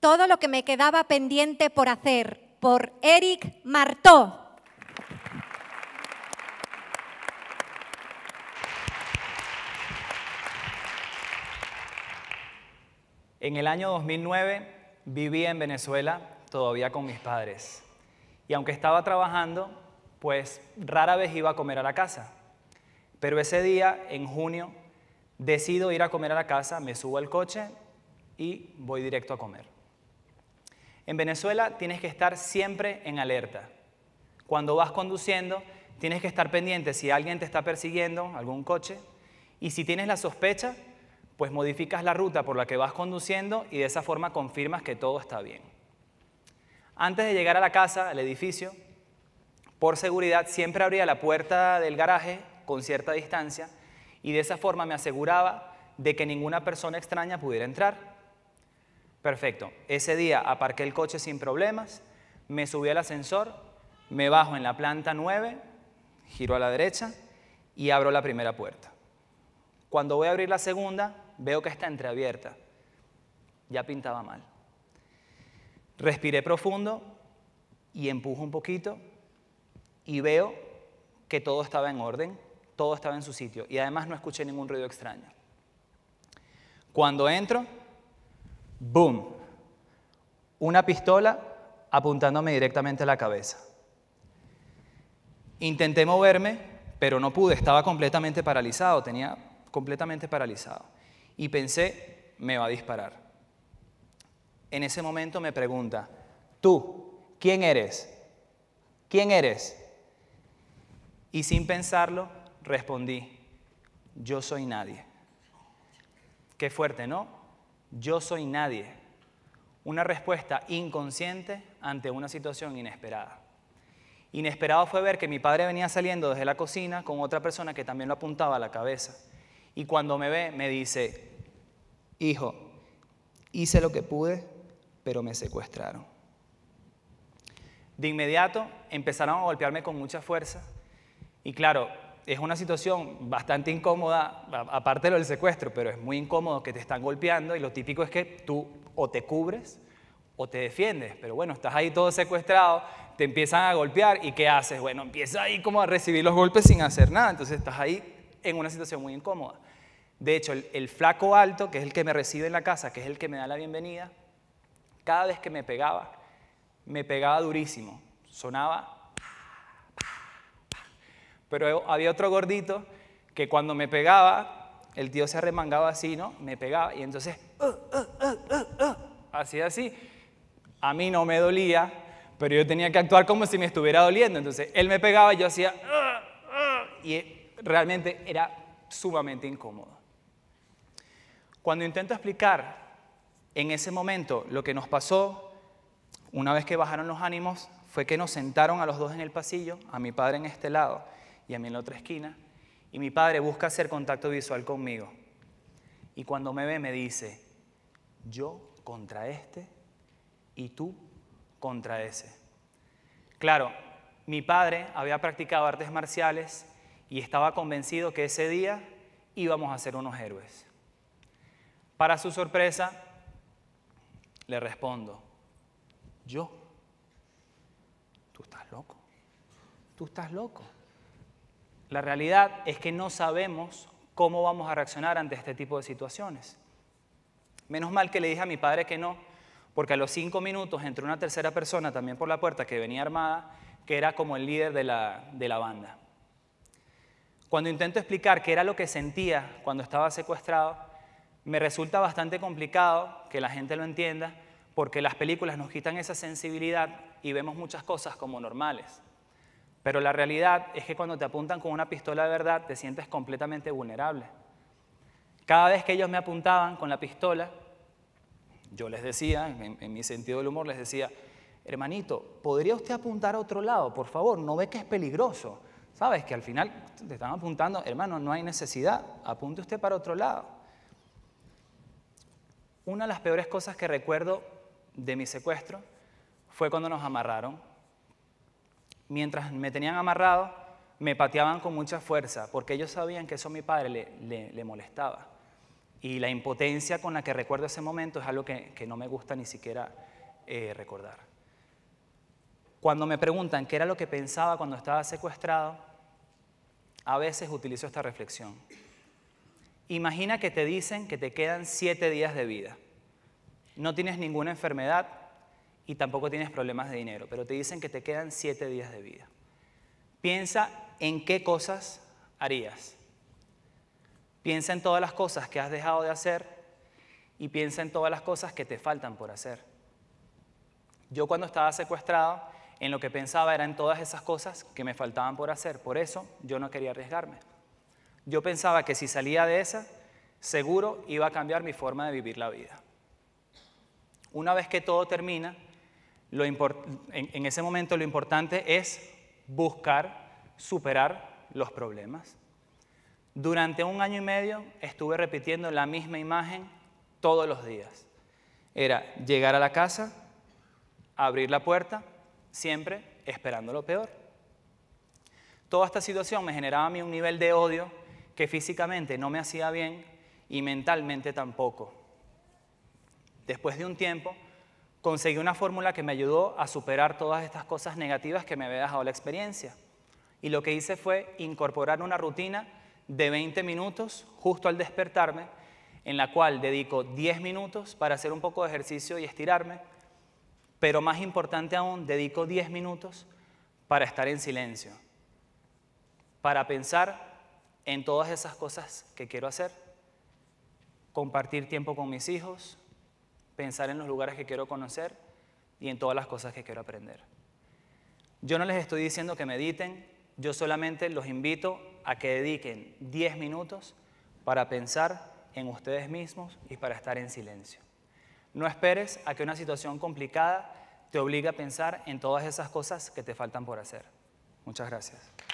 todo lo que me quedaba pendiente por hacer, por Eric Martó. En el año 2009 vivía en Venezuela todavía con mis padres. Y aunque estaba trabajando, pues rara vez iba a comer a la casa. Pero ese día, en junio, decido ir a comer a la casa, me subo al coche y voy directo a comer. En Venezuela tienes que estar siempre en alerta. Cuando vas conduciendo, tienes que estar pendiente si alguien te está persiguiendo, algún coche, y si tienes la sospecha, pues modificas la ruta por la que vas conduciendo y de esa forma confirmas que todo está bien. Antes de llegar a la casa, al edificio, por seguridad siempre abría la puerta del garaje con cierta distancia y de esa forma me aseguraba de que ninguna persona extraña pudiera entrar. Perfecto. Ese día aparqué el coche sin problemas, me subí al ascensor, me bajo en la planta 9, giro a la derecha y abro la primera puerta. Cuando voy a abrir la segunda, veo que está entreabierta. Ya pintaba mal. Respiré profundo y empujo un poquito y veo que todo estaba en orden, todo estaba en su sitio y además no escuché ningún ruido extraño. Cuando entro, boom, una pistola apuntándome directamente a la cabeza. Intenté moverme, pero no pude, estaba completamente paralizado, tenía completamente paralizado. Y pensé, me va a disparar. En ese momento me pregunta, tú, ¿quién eres? ¿Quién eres? Y sin pensarlo, respondí, yo soy nadie. Qué fuerte, ¿no? yo soy nadie. Una respuesta inconsciente ante una situación inesperada. Inesperado fue ver que mi padre venía saliendo desde la cocina con otra persona que también lo apuntaba a la cabeza. Y cuando me ve, me dice, hijo, hice lo que pude, pero me secuestraron. De inmediato empezaron a golpearme con mucha fuerza. Y claro, es una situación bastante incómoda, aparte lo del secuestro, pero es muy incómodo que te están golpeando y lo típico es que tú o te cubres o te defiendes, pero bueno, estás ahí todo secuestrado, te empiezan a golpear y ¿qué haces? Bueno, empiezas ahí como a recibir los golpes sin hacer nada, entonces estás ahí en una situación muy incómoda. De hecho, el, el flaco alto, que es el que me recibe en la casa, que es el que me da la bienvenida, cada vez que me pegaba, me pegaba durísimo, sonaba pero había otro gordito que cuando me pegaba, el tío se arremangaba así, ¿no? Me pegaba y entonces, hacía uh, uh, uh, así, así. A mí no me dolía, pero yo tenía que actuar como si me estuviera doliendo. Entonces, él me pegaba y yo hacía, y realmente era sumamente incómodo. Cuando intento explicar en ese momento lo que nos pasó, una vez que bajaron los ánimos, fue que nos sentaron a los dos en el pasillo, a mi padre en este lado, y a mí en la otra esquina, y mi padre busca hacer contacto visual conmigo. Y cuando me ve me dice, yo contra este y tú contra ese. Claro, mi padre había practicado artes marciales y estaba convencido que ese día íbamos a ser unos héroes. Para su sorpresa, le respondo, yo, tú estás loco, tú estás loco. La realidad es que no sabemos cómo vamos a reaccionar ante este tipo de situaciones. Menos mal que le dije a mi padre que no, porque a los cinco minutos entró una tercera persona también por la puerta que venía armada, que era como el líder de la, de la banda. Cuando intento explicar qué era lo que sentía cuando estaba secuestrado, me resulta bastante complicado que la gente lo entienda, porque las películas nos quitan esa sensibilidad y vemos muchas cosas como normales. Pero la realidad es que cuando te apuntan con una pistola de verdad te sientes completamente vulnerable. Cada vez que ellos me apuntaban con la pistola, yo les decía, en, mi sentido del humor, les decía, hermanito, ¿podría usted apuntar a otro lado, por favor? No ve que es peligroso. Sabes que al final te están apuntando, hermano, no hay necesidad, apunte usted para otro lado. Una de las peores cosas que recuerdo de mi secuestro fue cuando nos amarraron mientras me tenían amarrado, me pateaban con mucha fuerza, porque ellos sabían que eso a mi padre le, molestaba. Y la impotencia con la que recuerdo ese momento es algo que, no me gusta ni siquiera eh, recordar. Cuando me preguntan qué era lo que pensaba cuando estaba secuestrado, a veces utilizo esta reflexión. Imagina que te dicen que te quedan siete días de vida. No tienes ninguna enfermedad, y tampoco tienes problemas de dinero, pero te dicen que te quedan siete días de vida. Piensa en qué cosas harías. Piensa en todas las cosas que has dejado de hacer y piensa en todas las cosas que te faltan por hacer. Yo cuando estaba secuestrado, en lo que pensaba era en todas esas cosas que me faltaban por hacer. Por eso yo no quería arriesgarme. Yo pensaba que si salía de esa, seguro iba a cambiar mi forma de vivir la vida. Una vez que todo termina, en, en ese momento lo importante es buscar superar los problemas. Durante un año y medio estuve repitiendo la misma imagen todos los días. Era llegar a la casa, abrir la puerta, siempre esperando lo peor. Toda esta situación me generaba a mí un nivel de odio que físicamente no me hacía bien y mentalmente tampoco. Después de un tiempo conseguí una fórmula que me ayudó a superar todas estas cosas negativas que me había dejado la experiencia. Y lo que hice fue incorporar una rutina de 20 minutos justo al despertarme, en la cual dedico 10 minutos para hacer un poco de ejercicio y estirarme, pero más importante aún, dedico 10 minutos para estar en silencio, para pensar en todas esas cosas que quiero hacer, compartir tiempo con mis hijos, pensar en los lugares que quiero conocer y en todas las cosas que quiero aprender. Yo no les estoy diciendo que mediten, yo solamente los invito a que dediquen 10 minutos para pensar en ustedes mismos y para estar en silencio. No esperes a que una situación complicada te obligue a pensar en todas esas cosas que te faltan por hacer. Muchas gracias.